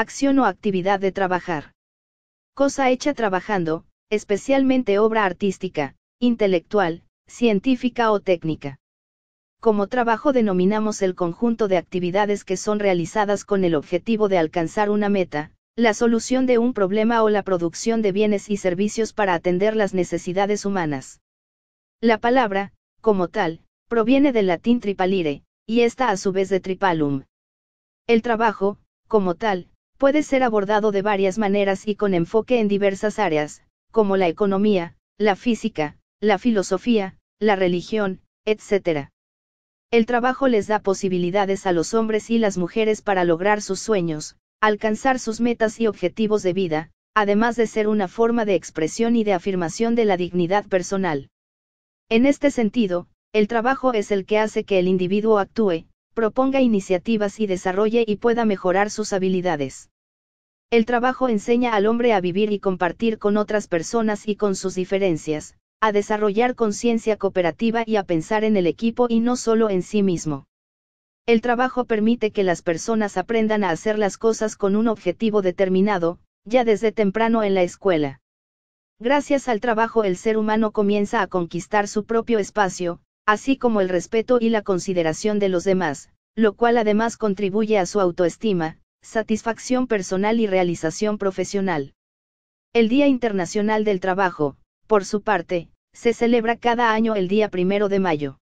acción o actividad de trabajar. Cosa hecha trabajando, especialmente obra artística, intelectual, científica o técnica. Como trabajo denominamos el conjunto de actividades que son realizadas con el objetivo de alcanzar una meta, la solución de un problema o la producción de bienes y servicios para atender las necesidades humanas. La palabra, como tal, proviene del latín tripalire, y esta a su vez de tripalum. El trabajo, como tal, puede ser abordado de varias maneras y con enfoque en diversas áreas, como la economía, la física, la filosofía, la religión, etc. El trabajo les da posibilidades a los hombres y las mujeres para lograr sus sueños, alcanzar sus metas y objetivos de vida, además de ser una forma de expresión y de afirmación de la dignidad personal. En este sentido, el trabajo es el que hace que el individuo actúe, proponga iniciativas y desarrolle y pueda mejorar sus habilidades. El trabajo enseña al hombre a vivir y compartir con otras personas y con sus diferencias, a desarrollar conciencia cooperativa y a pensar en el equipo y no solo en sí mismo. El trabajo permite que las personas aprendan a hacer las cosas con un objetivo determinado, ya desde temprano en la escuela. Gracias al trabajo el ser humano comienza a conquistar su propio espacio, así como el respeto y la consideración de los demás, lo cual además contribuye a su autoestima, satisfacción personal y realización profesional. El Día Internacional del Trabajo, por su parte, se celebra cada año el día primero de mayo.